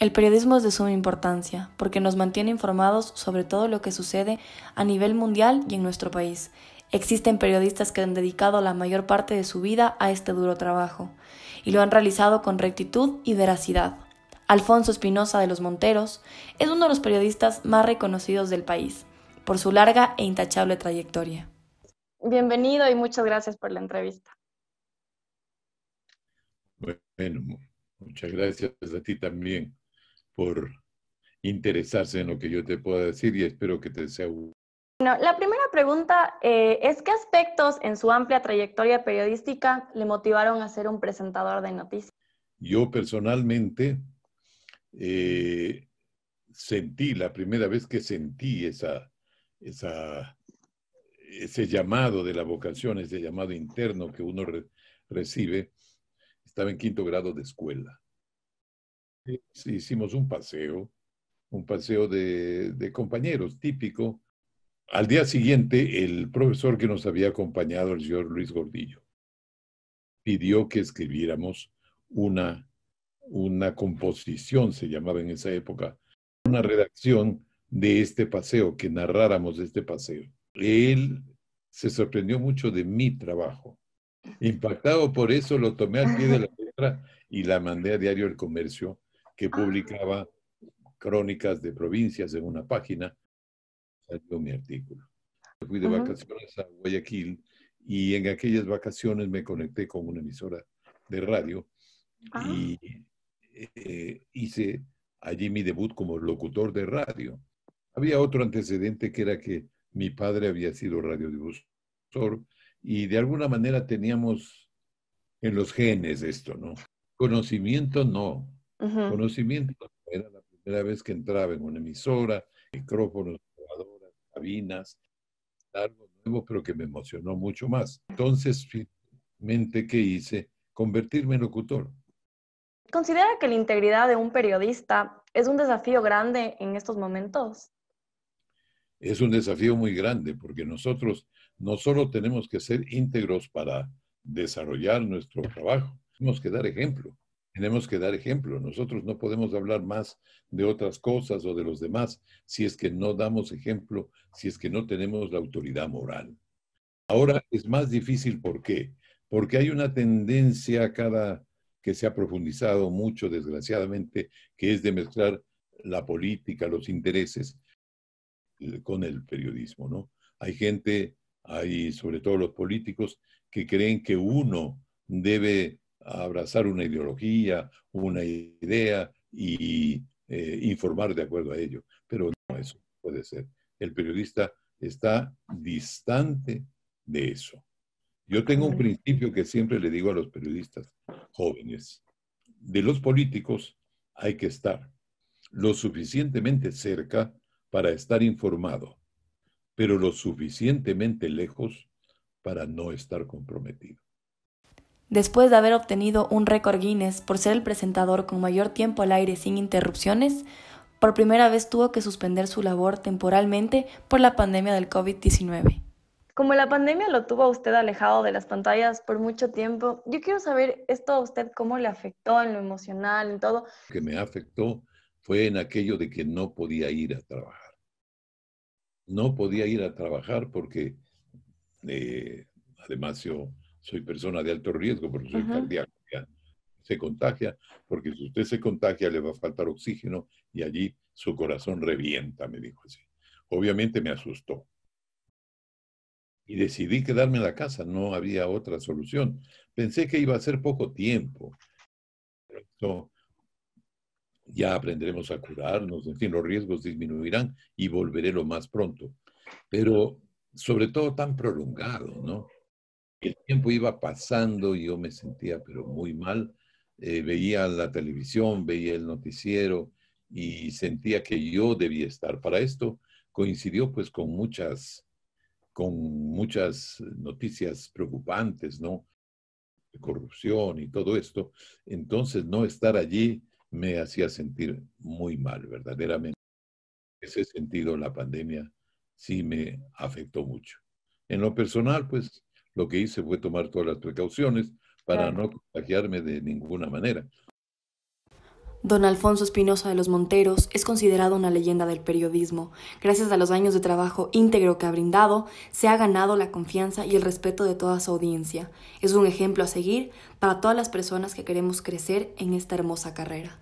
El periodismo es de suma importancia porque nos mantiene informados sobre todo lo que sucede a nivel mundial y en nuestro país. Existen periodistas que han dedicado la mayor parte de su vida a este duro trabajo y lo han realizado con rectitud y veracidad. Alfonso Espinosa de los Monteros es uno de los periodistas más reconocidos del país por su larga e intachable trayectoria. Bienvenido y muchas gracias por la entrevista. Bueno, muchas gracias a ti también por interesarse en lo que yo te pueda decir y espero que te sea útil. Bueno, la primera pregunta eh, es qué aspectos en su amplia trayectoria periodística le motivaron a ser un presentador de noticias. Yo personalmente eh, sentí, la primera vez que sentí esa, esa, ese llamado de la vocación, ese llamado interno que uno recibe, estaba en quinto grado de escuela hicimos un paseo, un paseo de, compañeros típico. Al día siguiente, el profesor que nos había acompañado, el señor Luis Gordillo, pidió que escribiéramos una, una composición, se llamaba en esa época, una redacción de este paseo, que narráramos este paseo. Él se sorprendió mucho de mi trabajo. Impactado por eso, lo tomé al pie de la letra y la mandé a Diario El Comercio que ah. publicaba crónicas de provincias en una página, salió mi artículo. Fui de vacaciones a Guayaquil y en aquellas vacaciones me conecté con una emisora de radio y ah. eh, hice allí mi debut como locutor de radio. Había otro antecedente que era que mi padre había sido radiodifusor y de alguna manera teníamos en los genes esto, ¿no? Conocimiento no, conocimiento. Era la primera vez que entraba en una emisora, micrófonos, grabadoras, cabinas, algo nuevo, pero que me emocionó mucho más. Entonces, finalmente, ¿qué hice? Convertirme en locutor. ¿Considera que la integridad de un periodista es un desafío grande en estos momentos? Es un desafío muy grande porque nosotros no solo tenemos que ser íntegros para desarrollar nuestro trabajo, tenemos que dar ejemplo. Tenemos que dar ejemplo. Nosotros no podemos hablar más de otras cosas o de los demás si es que no damos ejemplo, si es que no tenemos la autoridad moral. Ahora es más difícil, ¿por qué? Porque hay una tendencia cada que se ha profundizado mucho, desgraciadamente, que es de mezclar la política, los intereses eh, con el periodismo, ¿no? Hay gente, hay sobre todo los políticos, que creen que uno debe abrazar una ideología, una idea y eh, informar de acuerdo a ello. Pero no, eso puede ser. El periodista está distante de eso. Yo tengo un principio que siempre le digo a los periodistas jóvenes. De los políticos hay que estar lo suficientemente cerca para estar informado, pero lo suficientemente lejos para no estar comprometido. Después de haber obtenido un récord Guinness por ser el presentador con mayor tiempo al aire sin interrupciones, por primera vez tuvo que suspender su labor temporalmente por la pandemia del COVID-19. Como la pandemia lo tuvo a usted alejado de las pantallas por mucho tiempo, yo quiero saber esto a usted cómo le afectó en lo emocional, en todo. Lo que me afectó fue en aquello de que no podía ir a trabajar. No podía ir a trabajar porque eh, además yo soy persona de alto riesgo porque soy cardíaco. Se contagia, porque si usted se contagia le va a faltar oxígeno y allí su corazón revienta, me dijo así. Obviamente me asustó. Y decidí quedarme en la casa, no había otra solución. Pensé que iba a ser poco tiempo. ya aprenderemos a curarnos, en fin, los riesgos disminuirán y volveré lo más pronto. Pero sobre todo tan prolongado, ¿no? El tiempo iba pasando y yo me sentía pero muy mal. Eh, veía la televisión, veía el noticiero y sentía que yo debía estar para esto. Coincidió pues con muchas, con muchas noticias preocupantes, ¿no? De corrupción y todo esto. Entonces no estar allí me hacía sentir muy mal, verdaderamente. Ese sentido, la pandemia sí me afectó mucho. En lo personal, pues lo que hice fue tomar todas las precauciones para no contagiarme de ninguna manera. Don Alfonso Espinosa de los Monteros es considerado una leyenda del periodismo. Gracias a los años de trabajo íntegro que ha brindado, se ha ganado la confianza y el respeto de toda su audiencia. Es un ejemplo a seguir para todas las personas que queremos crecer en esta hermosa carrera.